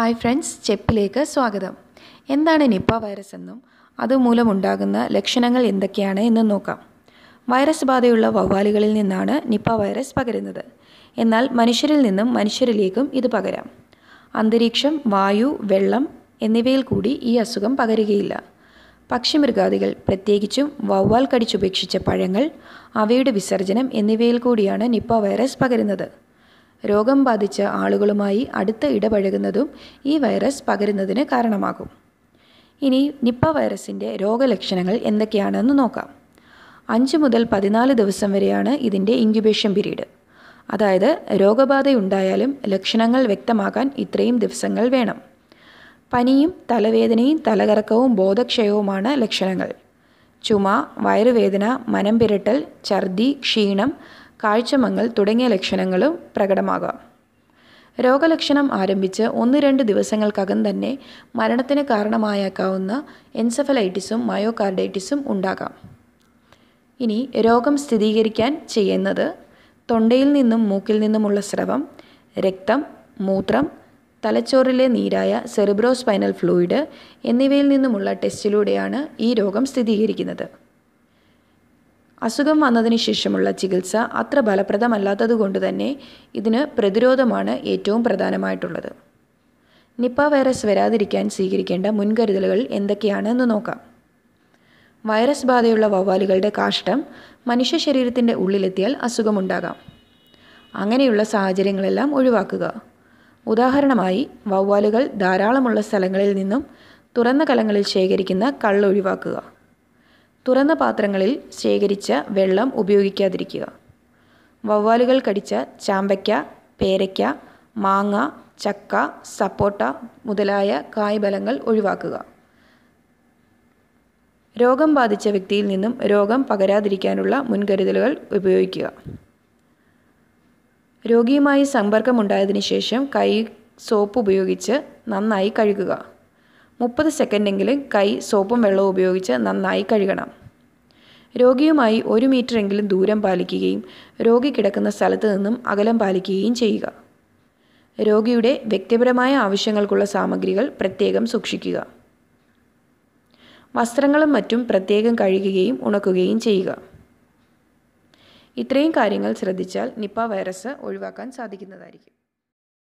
hi friends ചെപ്പിലേക്ക് സ്വാഗതം എന്താണ് Nipah virus എന്നും അതുമൂലമുണ്ടാകുന്ന ലക്ഷണങ്ങൾ എന്തൊക്കെയാണ് എന്നും നോക്കാം വൈറസ് ബാധയുള്ള വവ്വാലുകളിൽ നിന്നാണ് നിപ്പ വൈറസ് പകരുന്നത് എന്നാൽ മനുഷ്യരിൽ നിന്നും മനുഷ്യരിലേക്കും ഇത് പകരാം അന്തരീക്ഷം വായു വെള്ളം എന്നിവയിൽ കൂടി ഈ അസുഖം പകരുകയില്ല പക്ഷിമൃഗാദികൾ പ്രത്യേകിച്ചും വവ്വാൽ കടിച്ചുപേക്ഷിച്ച പഴങ്ങൾ അവയുടെ വിസർജനം എന്നിവയിൽ കൂടിയാണ് നിപ്പ വൈറസ് പകരുന്നത് രോഗം ബാധിച്ച ആളുകളുമായി അടുത്ത് ഇടപഴകുന്നതും ഈ വൈറസ് പകരുന്നതിന് കാരണമാകും ഇനി നിപ്പ വൈറസിൻ്റെ രോഗലക്ഷണങ്ങൾ എന്തൊക്കെയാണെന്ന് നോക്കാം അഞ്ച് മുതൽ പതിനാല് ദിവസം വരെയാണ് ഇതിൻ്റെ ഇൻക്യുബേഷൻ പീരീഡ് അതായത് രോഗബാധയുണ്ടായാലും ലക്ഷണങ്ങൾ വ്യക്തമാകാൻ ഇത്രയും ദിവസങ്ങൾ വേണം പനിയും തലവേദനയും തലകറക്കവും ബോധക്ഷയവുമാണ് ലക്ഷണങ്ങൾ ചുമ വയറുവേദന മനംപിരട്ടൽ ഛർദി ക്ഷീണം കാഴ്ചമങ്ങൽ തുടങ്ങിയ ലക്ഷണങ്ങളും പ്രകടമാകാം രോഗലക്ഷണം ആരംഭിച്ച് ഒന്ന് രണ്ട് ദിവസങ്ങൾക്കകം തന്നെ മരണത്തിന് കാരണമായേക്കാവുന്ന എൻസഫലൈറ്റിസും മയോകാർഡൈറ്റിസും ഉണ്ടാകാം ഇനി രോഗം സ്ഥിരീകരിക്കാൻ ചെയ്യുന്നത് തൊണ്ടയിൽ നിന്നും മൂക്കിൽ നിന്നുമുള്ള സ്രവം രക്തം മൂത്രം തലച്ചോറിലെ നീരായ സെറിബ്രോസ്പൈനൽ ഫ്ലൂയിഡ് എന്നിവയിൽ നിന്നുമുള്ള ടെസ്റ്റിലൂടെയാണ് ഈ രോഗം സ്ഥിരീകരിക്കുന്നത് അസുഖം വന്നതിന് ശേഷമുള്ള ചികിത്സ അത്ര കൊണ്ട് തന്നെ ഇതിന് പ്രതിരോധമാണ് ഏറ്റവും പ്രധാനമായിട്ടുള്ളത് നിപ്പ വൈറസ് വരാതിരിക്കാൻ സ്വീകരിക്കേണ്ട മുൻകരുതലുകൾ എന്തൊക്കെയാണെന്ന് നോക്കാം വൈറസ് ബാധയുള്ള വവ്വാലുകളുടെ കാഷ്ടം മനുഷ്യ ശരീരത്തിൻ്റെ ഉള്ളിലെത്തിയാൽ അസുഖമുണ്ടാകാം അങ്ങനെയുള്ള സാഹചര്യങ്ങളെല്ലാം ഒഴിവാക്കുക ഉദാഹരണമായി വവ്വാലുകൾ ധാരാളമുള്ള സ്ഥലങ്ങളിൽ നിന്നും തുറന്ന കലങ്ങളിൽ ശേഖരിക്കുന്ന കള്ളൊഴിവാക്കുക തുറന്ന പാത്രങ്ങളിൽ ശേഖരിച്ച വെള്ളം ഉപയോഗിക്കാതിരിക്കുക വവ്വാലുകൾ കടിച്ച ചാമ്പയ്ക്ക പേരയ്ക്ക മാങ്ങ ചക്ക സപ്പോട്ട മുതലായ കായ്ഫലങ്ങൾ ഒഴിവാക്കുക രോഗം ബാധിച്ച വ്യക്തിയിൽ നിന്നും രോഗം പകരാതിരിക്കാനുള്ള മുൻകരുതലുകൾ ഉപയോഗിക്കുക രോഗിയുമായി സമ്പർക്കമുണ്ടായതിനു ശേഷം കൈ സോപ്പ് ഉപയോഗിച്ച് നന്നായി കഴുകുക മുപ്പത് സെക്കൻഡെങ്കിലും കൈ സോപ്പും വെള്ളവും ഉപയോഗിച്ച് നന്നായി കഴുകണം രോഗിയുമായി ഒരു മീറ്ററെങ്കിലും ദൂരം പാലിക്കുകയും രോഗി കിടക്കുന്ന സ്ഥലത്ത് നിന്നും അകലം പാലിക്കുകയും ചെയ്യുക രോഗിയുടെ വ്യക്തിപരമായ ആവശ്യങ്ങൾക്കുള്ള സാമഗ്രികൾ പ്രത്യേകം സൂക്ഷിക്കുക വസ്ത്രങ്ങളും മറ്റും പ്രത്യേകം കഴുകുകയും ഉണക്കുകയും ചെയ്യുക ഇത്രയും കാര്യങ്ങൾ ശ്രദ്ധിച്ചാൽ നിപ്പ വൈറസ് ഒഴിവാക്കാൻ സാധിക്കുന്നതായിരിക്കും